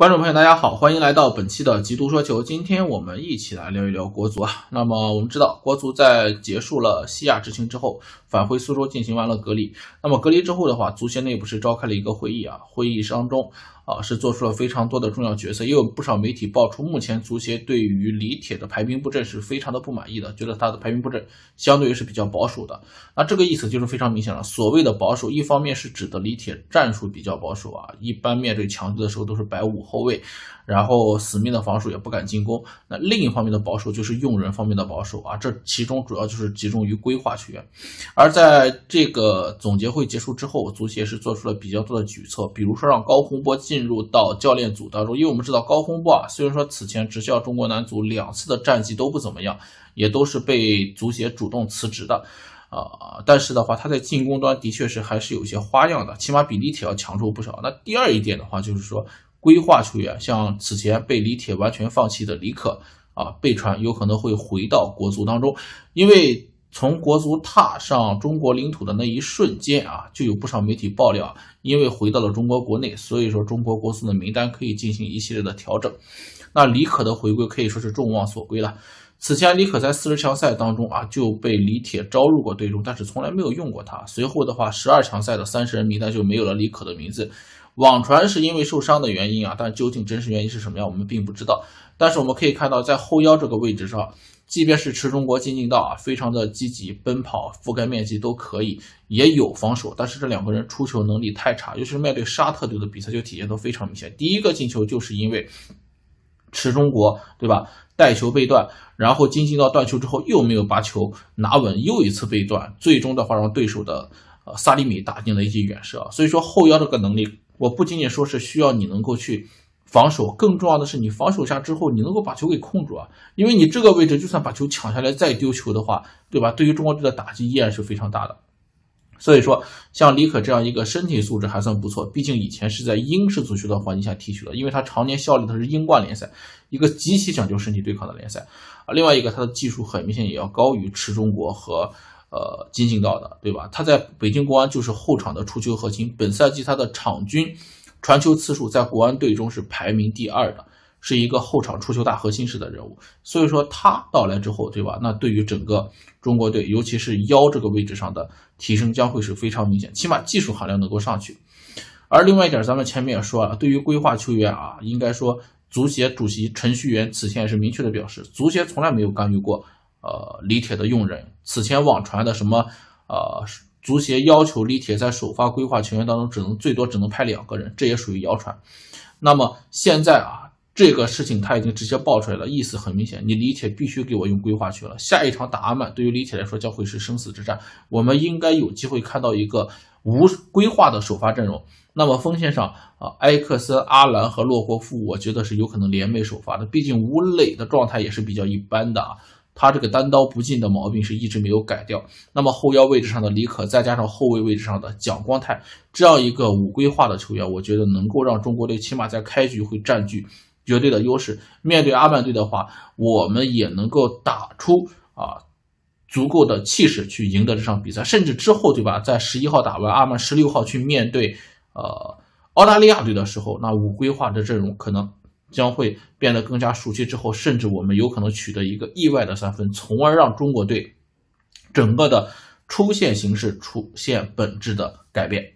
观众朋友，大家好，欢迎来到本期的极图说球。今天我们一起来聊一聊国足啊。那么我们知道，国足在结束了西亚之行之后，返回苏州进行完了隔离。那么隔离之后的话，足协内部是召开了一个会议啊。会议当中。啊，是做出了非常多的重要决策。也有不少媒体爆出，目前足协对于李铁的排兵布阵是非常的不满意的，觉得他的排兵布阵相对于是比较保守的。那这个意思就是非常明显了。所谓的保守，一方面是指的李铁战术比较保守啊，一般面对强队的时候都是摆五后卫，然后死命的防守，也不敢进攻。那另一方面，的保守就是用人方面的保守啊，这其中主要就是集中于规划球员。而在这个总结会结束之后，足协是做出了比较多的举措，比如说让高洪波进。进入到教练组当中，因为我们知道高洪波啊，虽然说此前执教中国男足两次的战绩都不怎么样，也都是被足协主动辞职的啊，但是的话，他在进攻端的确是还是有些花样的，起码比李铁要强出不少。那第二一点的话，就是说规划球员，像此前被李铁完全放弃的李可啊，被传有可能会回到国足当中，因为。从国足踏上中国领土的那一瞬间啊，就有不少媒体爆料，因为回到了中国国内，所以说中国国足的名单可以进行一系列的调整。那李可的回归可以说是众望所归了。此前李可在四十强赛当中啊就被李铁招入过队中，但是从来没有用过他。随后的话，十二强赛的三十人名单就没有了李可的名字。网传是因为受伤的原因啊，但究竟真实原因是什么样，我们并不知道。但是我们可以看到，在后腰这个位置上。即便是池中国进进道啊，非常的积极奔跑，覆盖面积都可以，也有防守，但是这两个人出球能力太差，尤其是面对沙特队的比赛就体现都非常明显。第一个进球就是因为池中国对吧，带球被断，然后进近到断球之后又没有把球拿稳，又一次被断，最终的话让对手的呃萨里米打进了一记远射。所以说后腰这个能力，我不仅仅说是需要你能够去。防守更重要的是，你防守下之后，你能够把球给控住啊！因为你这个位置，就算把球抢下来再丢球的话，对吧？对于中国队的打击依然是非常大的。所以说，像李可这样一个身体素质还算不错，毕竟以前是在英式足球的环境下踢球的，因为他常年效力的是英冠联赛，一个极其讲究身体对抗的联赛啊。另外一个，他的技术很明显也要高于池中国和呃金敬道的，对吧？他在北京国安就是后场的出球核心，本赛季他的场均。传球次数在国安队中是排名第二的，是一个后场出球大核心式的人物。所以说他到来之后，对吧？那对于整个中国队，尤其是腰这个位置上的提升将会是非常明显，起码技术含量能够上去。而另外一点，咱们前面也说了，对于规划球员啊，应该说足协主席陈戌源此前也是明确的表示，足协从来没有干预过呃李铁的用人。此前网传的什么呃足协要求李铁在首发规划球员当中只能最多只能派两个人，这也属于谣传。那么现在啊，这个事情他已经直接爆出来了，意思很明显，你李铁必须给我用规划去了。下一场打阿曼，对于李铁来说将会是生死之战。我们应该有机会看到一个无规划的首发阵容。那么锋线上啊，埃克森、阿兰和洛国富，我觉得是有可能联袂首发的。毕竟吴磊的状态也是比较一般的啊。他这个单刀不进的毛病是一直没有改掉。那么后腰位置上的李可，再加上后卫位置上的蒋光太这样一个五规划的球员，我觉得能够让中国队起码在开局会占据绝对的优势。面对阿曼队的话，我们也能够打出啊足够的气势去赢得这场比赛。甚至之后，对吧？在十一号打完阿曼，十六号去面对呃澳大利亚队的时候，那五规划的阵容可能。将会变得更加熟悉之后，甚至我们有可能取得一个意外的三分，从而让中国队整个的出线形式出现本质的改变。